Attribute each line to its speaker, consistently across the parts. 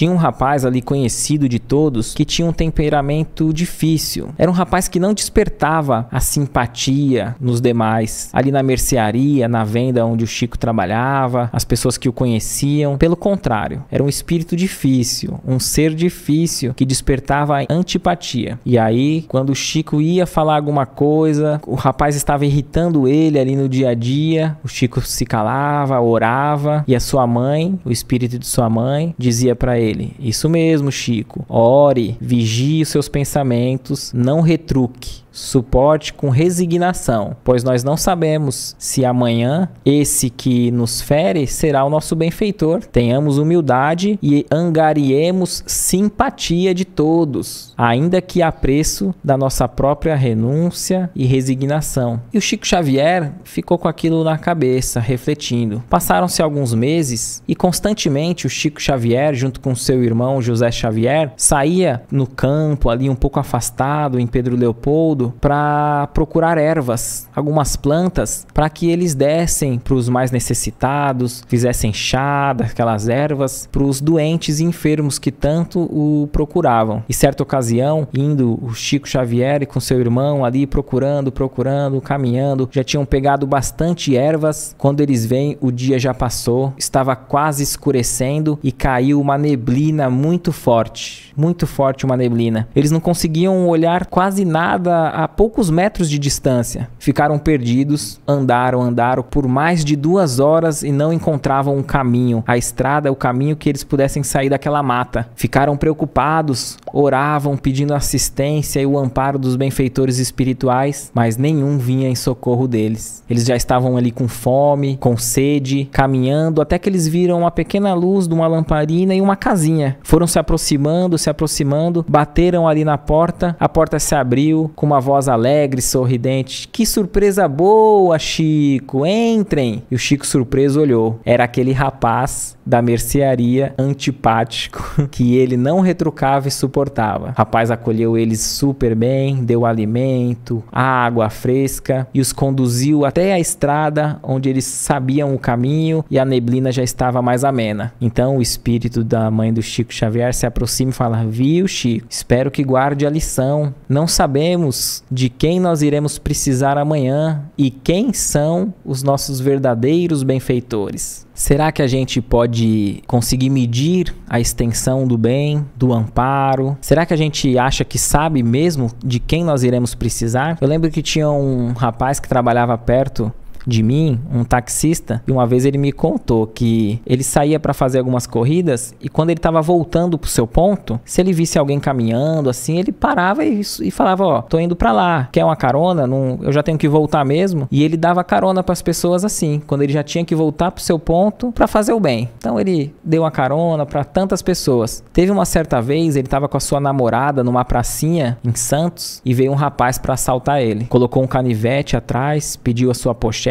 Speaker 1: Tinha um rapaz ali conhecido de todos que tinha um temperamento difícil. Era um rapaz que não despertava a simpatia nos demais. Ali na mercearia, na venda onde o Chico trabalhava, as pessoas que o conheciam. Pelo contrário, era um espírito difícil, um ser difícil que despertava antipatia. E aí, quando o Chico ia falar alguma coisa, o rapaz estava irritando ele ali no dia a dia. O Chico se calava, orava e a sua mãe, o espírito de sua mãe, dizia para ele ele: Isso mesmo, Chico. Ore, vigie os seus pensamentos, não retruque suporte com resignação, pois nós não sabemos se amanhã esse que nos fere será o nosso benfeitor. Tenhamos humildade e angariemos simpatia de todos, ainda que a preço da nossa própria renúncia e resignação. E o Chico Xavier ficou com aquilo na cabeça, refletindo. Passaram-se alguns meses e constantemente o Chico Xavier, junto com seu irmão José Xavier, saía no campo ali um pouco afastado em Pedro Leopoldo para procurar ervas, algumas plantas, para que eles dessem para os mais necessitados, fizessem chá daquelas ervas para os doentes e enfermos que tanto o procuravam. E certa ocasião, indo o Chico Xavier com seu irmão ali procurando, procurando, caminhando, já tinham pegado bastante ervas. Quando eles vêm, o dia já passou, estava quase escurecendo e caiu uma neblina muito forte, muito forte uma neblina. Eles não conseguiam olhar quase nada a, poucos metros de distância. Ficaram perdidos, andaram, andaram por mais de duas horas e não encontravam um caminho, a estrada, é o caminho que eles pudessem sair daquela mata. Ficaram preocupados, oravam pedindo assistência e o amparo dos benfeitores espirituais, mas nenhum vinha em socorro deles. Eles já estavam ali com fome, com sede, caminhando até que eles viram uma pequena luz de uma lamparina e uma casinha. Foram se aproximando, se aproximando, bateram ali na porta, a porta se abriu com uma voz alegre, sorridente. Que surpresa boa, Chico! Entrem! E o Chico, surpreso, olhou. Era aquele rapaz da mercearia antipático que ele não retrucava e suportava. O rapaz acolheu eles super bem, deu alimento, água fresca e os conduziu até a estrada onde eles sabiam o caminho e a neblina já estava mais amena. Então o espírito da mãe do Chico Xavier se aproxima e fala: Viu, Chico? Espero que guarde a lição. Não sabemos de quem nós iremos precisar amanhã e quem são os nossos verdadeiros benfeitores. Será que a gente pode conseguir medir a extensão do bem, do amparo? Será que a gente acha que sabe mesmo de quem nós iremos precisar? Eu lembro que tinha um rapaz que trabalhava perto de mim, um taxista, e uma vez ele me contou que ele saía para fazer algumas corridas e quando ele estava voltando pro seu ponto, se ele visse alguém caminhando assim, ele parava e, e falava, ó, tô indo para lá, quer uma carona? Não, eu já tenho que voltar mesmo. E ele dava carona para as pessoas assim, quando ele já tinha que voltar pro seu ponto para fazer o bem. Então ele deu uma carona para tantas pessoas. Teve uma certa vez, ele tava com a sua namorada numa pracinha em Santos e veio um rapaz para assaltar ele. Colocou um canivete atrás, pediu a sua pochete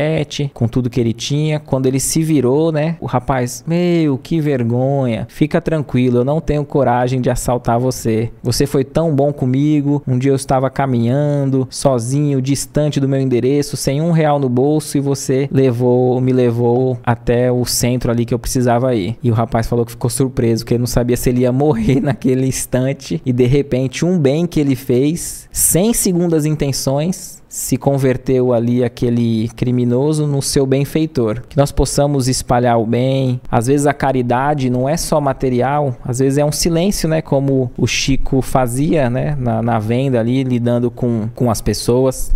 Speaker 1: com tudo que ele tinha. Quando ele se virou, né? O rapaz, meu, que vergonha. Fica tranquilo, eu não tenho coragem de assaltar você. Você foi tão bom comigo. Um dia eu estava caminhando, sozinho, distante do meu endereço, sem um real no bolso e você levou, me levou até o centro ali que eu precisava ir. E o rapaz falou que ficou surpreso, que ele não sabia se ele ia morrer naquele instante e de repente um bem que ele fez sem segundas intenções se converteu ali aquele criminoso no seu benfeitor. Que nós possamos espalhar o bem. Às vezes a caridade não é só material, às vezes é um silêncio, né? Como o Chico fazia, né? Na, na venda ali, lidando com, com as pessoas.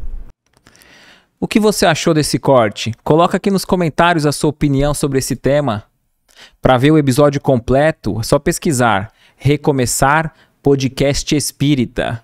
Speaker 1: O que você achou desse corte? Coloca aqui nos comentários a sua opinião sobre esse tema. Para ver o episódio completo, é só pesquisar Recomeçar Podcast Espírita.